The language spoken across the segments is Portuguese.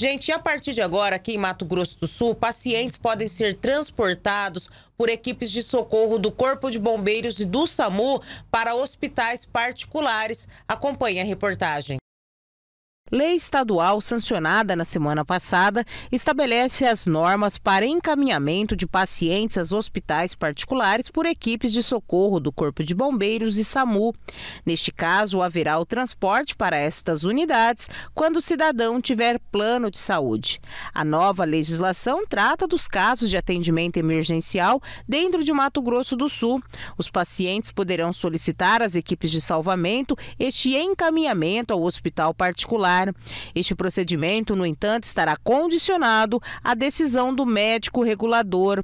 Gente, a partir de agora, aqui em Mato Grosso do Sul, pacientes podem ser transportados por equipes de socorro do Corpo de Bombeiros e do SAMU para hospitais particulares. Acompanhe a reportagem. Lei estadual sancionada na semana passada estabelece as normas para encaminhamento de pacientes aos hospitais particulares por equipes de socorro do Corpo de Bombeiros e SAMU. Neste caso, haverá o transporte para estas unidades quando o cidadão tiver plano de saúde. A nova legislação trata dos casos de atendimento emergencial dentro de Mato Grosso do Sul. Os pacientes poderão solicitar às equipes de salvamento este encaminhamento ao hospital particular este procedimento, no entanto, estará condicionado à decisão do médico regulador.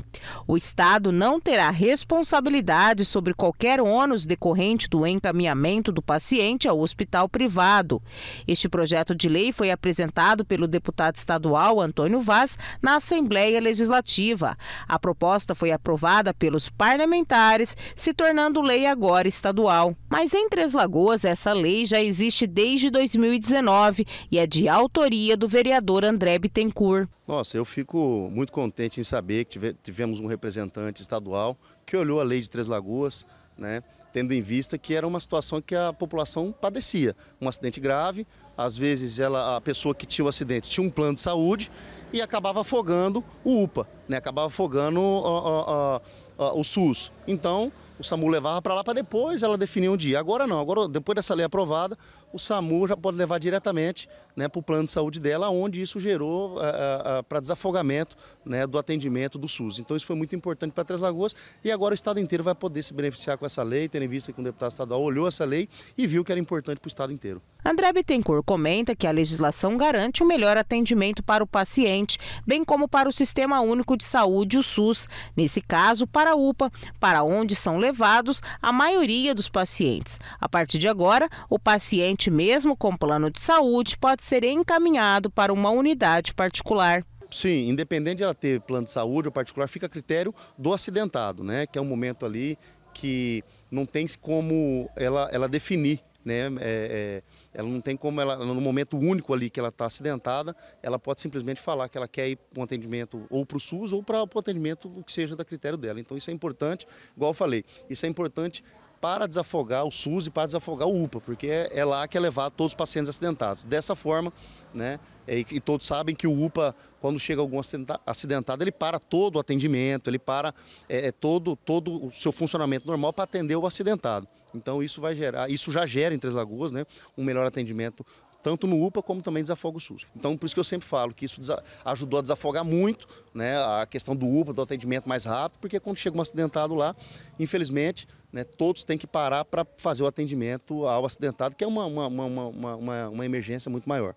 O Estado não terá responsabilidade sobre qualquer ônus decorrente do encaminhamento do paciente ao hospital privado. Este projeto de lei foi apresentado pelo deputado estadual Antônio Vaz na Assembleia Legislativa. A proposta foi aprovada pelos parlamentares, se tornando lei agora estadual. Mas em Três Lagoas, essa lei já existe desde 2019 e é de autoria do vereador André Bittencourt. Nossa, eu fico muito contente em saber que tivemos um representante estadual que olhou a lei de Três Lagoas, né, tendo em vista que era uma situação que a população padecia, um acidente grave, às vezes ela, a pessoa que tinha o acidente tinha um plano de saúde e acabava afogando o UPA, né, acabava afogando o SUS. Então, o SAMU levava para lá para depois ela definir um dia. Agora não, agora depois dessa lei aprovada, o SAMU já pode levar diretamente né, para o plano de saúde dela, onde isso gerou eh, eh, eh, para desafogamento né, do atendimento do SUS. Então isso foi muito importante para Três Lagoas e agora o Estado inteiro vai poder se beneficiar com essa lei, tendo em vista que o um deputado estadual olhou essa lei e viu que era importante para o Estado inteiro. André Bittencourt comenta que a legislação garante o melhor atendimento para o paciente, bem como para o Sistema Único de Saúde, o SUS, nesse caso para a UPA, para onde são levados a maioria dos pacientes. A partir de agora, o paciente, mesmo com plano de saúde, pode ser encaminhado para uma unidade particular. Sim, independente de ela ter plano de saúde ou particular, fica a critério do acidentado, né? Que é um momento ali que não tem como ela, ela definir né? É, é, ela não tem como, ela, no momento único ali que ela está acidentada, ela pode simplesmente falar que ela quer ir para um atendimento ou para o SUS ou para o atendimento atendimento que seja da critério dela. Então isso é importante, igual eu falei, isso é importante para desafogar o SUS e para desafogar o UPA, porque é, é lá que é levar todos os pacientes acidentados. Dessa forma, né, é, e, e, todos sabem que o UPA, quando chega algum acidentado, ele para todo o atendimento, ele para é, é todo, todo o seu funcionamento normal para atender o acidentado. Então isso vai gerar, isso já gera em Três Lagoas, né, um melhor atendimento tanto no UPA como também desafoga o SUS. Então, por isso que eu sempre falo que isso ajudou a desafogar muito né, a questão do UPA, do atendimento mais rápido, porque quando chega um acidentado lá, infelizmente, né, todos têm que parar para fazer o atendimento ao acidentado, que é uma, uma, uma, uma, uma emergência muito maior.